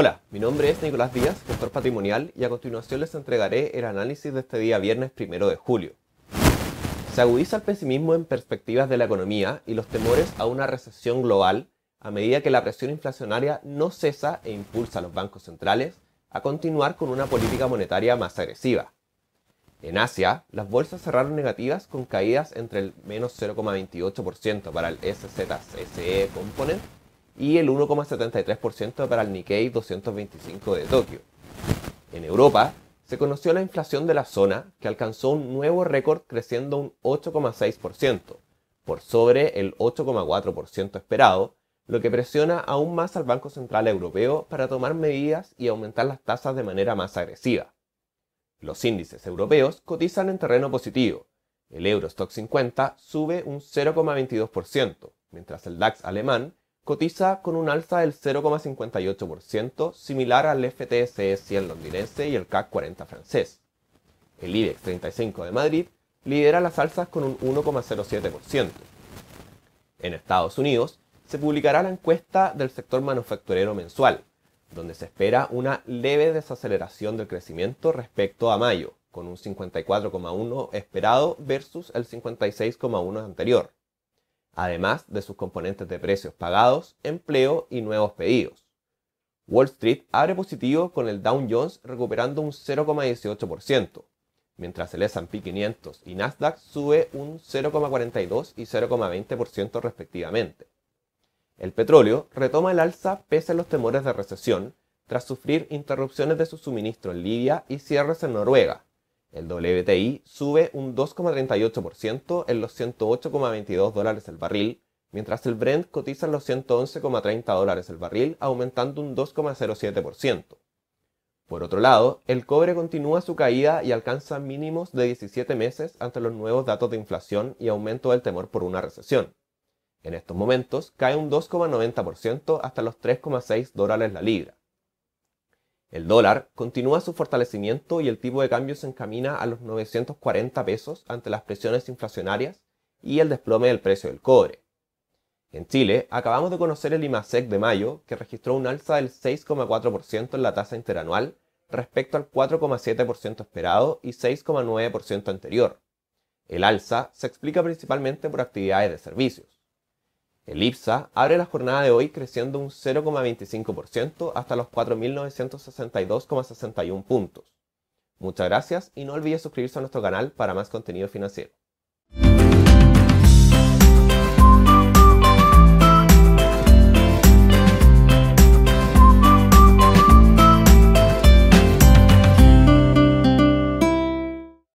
Hola, mi nombre es Nicolás Díaz, gestor patrimonial, y a continuación les entregaré el análisis de este día viernes primero de julio. Se agudiza el pesimismo en perspectivas de la economía y los temores a una recesión global a medida que la presión inflacionaria no cesa e impulsa a los bancos centrales a continuar con una política monetaria más agresiva. En Asia, las bolsas cerraron negativas con caídas entre el menos 0,28% para el SZSE Component y el 1,73% para el Nikkei 225 de Tokio. En Europa, se conoció la inflación de la zona, que alcanzó un nuevo récord creciendo un 8,6%, por sobre el 8,4% esperado, lo que presiona aún más al Banco Central Europeo para tomar medidas y aumentar las tasas de manera más agresiva. Los índices europeos cotizan en terreno positivo. El Eurostock 50 sube un 0,22%, mientras el DAX alemán cotiza con un alza del 0,58%, similar al FTSE 100 londinense y el CAC 40 francés. El IBEX 35 de Madrid lidera las alzas con un 1,07%. En Estados Unidos, se publicará la encuesta del sector manufacturero mensual, donde se espera una leve desaceleración del crecimiento respecto a mayo, con un 54,1 esperado versus el 56,1 anterior además de sus componentes de precios pagados, empleo y nuevos pedidos. Wall Street abre positivo con el Dow Jones recuperando un 0,18%, mientras el S&P 500 y Nasdaq sube un 0,42 y 0,20% respectivamente. El petróleo retoma el alza pese a los temores de recesión, tras sufrir interrupciones de su suministro en Libia y cierres en Noruega, el WTI sube un 2,38% en los 108,22 dólares el barril, mientras el Brent cotiza en los 111,30 dólares el barril, aumentando un 2,07%. Por otro lado, el cobre continúa su caída y alcanza mínimos de 17 meses ante los nuevos datos de inflación y aumento del temor por una recesión. En estos momentos cae un 2,90% hasta los 3,6 dólares la libra. El dólar continúa su fortalecimiento y el tipo de cambio se encamina a los 940 pesos ante las presiones inflacionarias y el desplome del precio del cobre. En Chile, acabamos de conocer el IMASEC de mayo, que registró un alza del 6,4% en la tasa interanual respecto al 4,7% esperado y 6,9% anterior. El alza se explica principalmente por actividades de servicios. Elipsa abre la jornada de hoy creciendo un 0,25% hasta los 4.962,61 puntos. Muchas gracias y no olvides suscribirse a nuestro canal para más contenido financiero.